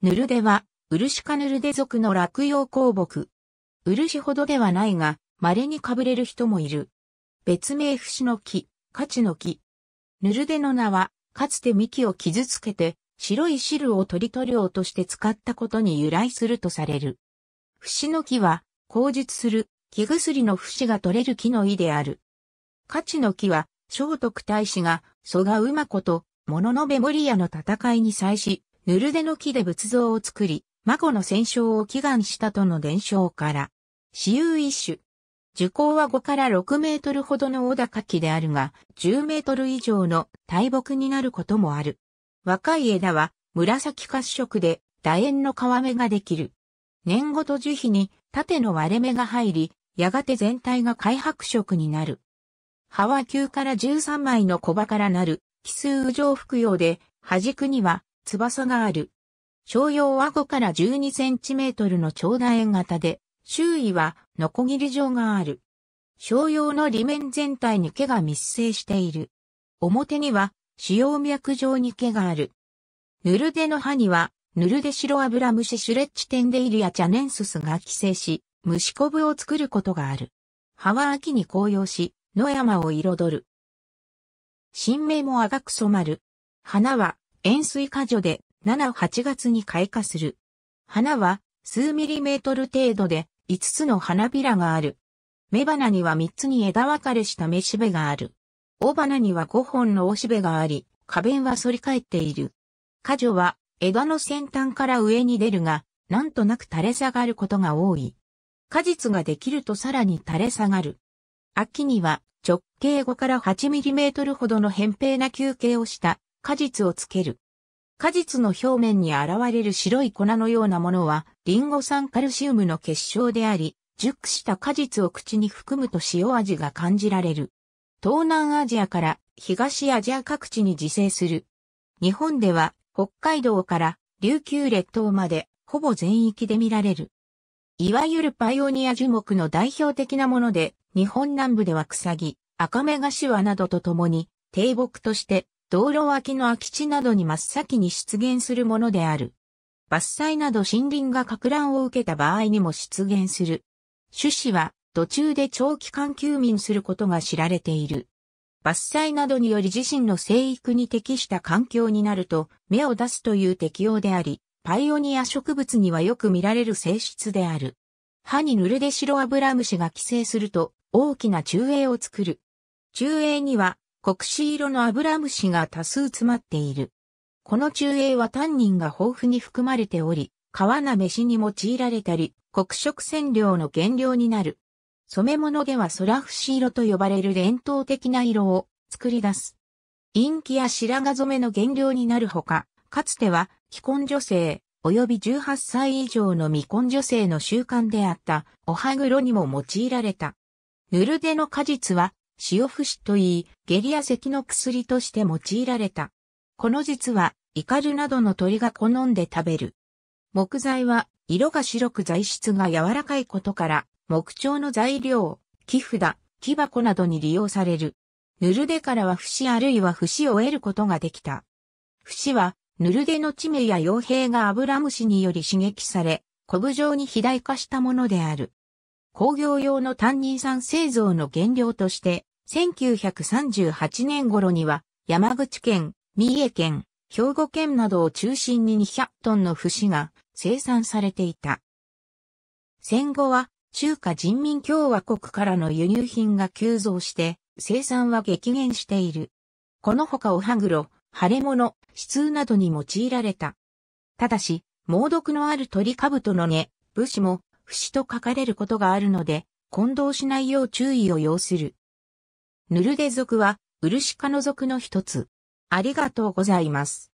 ヌルデは、シかヌルデ族の落葉鉱木。シほどではないが、稀にかぶれる人もいる。別名不死の木、価値の木。ヌルデの名は、かつて幹を傷つけて、白い汁を取り塗料として使ったことに由来するとされる。不死の木は、口述する、木薬の不死が取れる木の意である。価値の木は、聖徳太子が、蘇我馬子と、物の部守屋の戦いに際し、ヌルデの木で仏像を作り、マコの戦勝を祈願したとの伝承から、私有一種。樹高は5から6メートルほどの小高木であるが、10メートル以上の大木になることもある。若い枝は紫褐色で楕円の皮目ができる。年ごと樹皮に縦の割れ目が入り、やがて全体が開白色になる。葉は9から13枚の小葉からなる奇数上状服用で、端くには翼がある。商用は5から12センチメートルの長楕円型で、周囲はノコギリ状がある。商用の裏面全体に毛が密生している。表には使用脈状に毛がある。ヌルデの歯には、ヌルデ白油虫シュレッチテンデイリやチャネンススが寄生し、虫こぶを作ることがある。葉は秋に紅葉し、野山を彩る。新芽も赤く染まる。花は塩水果樹で7、8月に開花する。花は数ミリメートル程度で5つの花びらがある。雌花には3つに枝分かれした雌しべがある。雄花には5本の雄しべがあり、花弁は反り返っている。果樹は枝の先端から上に出るが、なんとなく垂れ下がることが多い。果実ができるとさらに垂れ下がる。秋には直径5から8ミリメートルほどの扁平な球形をした果実をつける。果実の表面に現れる白い粉のようなものは、リンゴ酸カルシウムの結晶であり、熟した果実を口に含むと塩味が感じられる。東南アジアから東アジア各地に自生する。日本では北海道から琉球列島までほぼ全域で見られる。いわゆるパイオニア樹木の代表的なもので、日本南部では草木、赤目頭などとともに低木として道路脇の空き地などに真っ先に出現するものである。伐採など森林が拡乱を受けた場合にも出現する。種子は途中で長期間休眠することが知られている。伐採などにより自身の生育に適した環境になると芽を出すという適用であり、パイオニア植物にはよく見られる性質である。歯に塗るで白油虫が寄生すると大きな中影を作る。中影には黒子色の油虫が多数詰まっている。この中英はタンニンが豊富に含まれており、皮な飯に用いられたり、黒色染料の原料になる。染め物ではソラフシ色と呼ばれる伝統的な色を作り出す。陰気や白髪染めの原料になるほか、かつては既婚女性、及び18歳以上の未婚女性の習慣であった、お歯黒にも用いられた。ヌルデの果実は塩節といい、下痢や咳の薬として用いられた。この実は、イカルなどの鳥が好んで食べる。木材は、色が白く材質が柔らかいことから、木彫の材料、木札、木箱などに利用される。ヌルデからは節あるいは節を得ることができた。節は、ヌルデの地名や傭兵がアブラムシにより刺激され、コブ状に肥大化したものである。工業用の単人酸製造の原料として、1938年頃には山口県、三重県、兵庫県などを中心に200トンの節が生産されていた。戦後は中華人民共和国からの輸入品が急増して生産は激減している。この他お歯黒、腫れ物、死痛などに用いられた。ただし、猛毒のある鳥兜の根、武士も、節と書かれることがあるので、混同しないよう注意を要する。ヌルデ族は、ウルシカの族の一つ。ありがとうございます。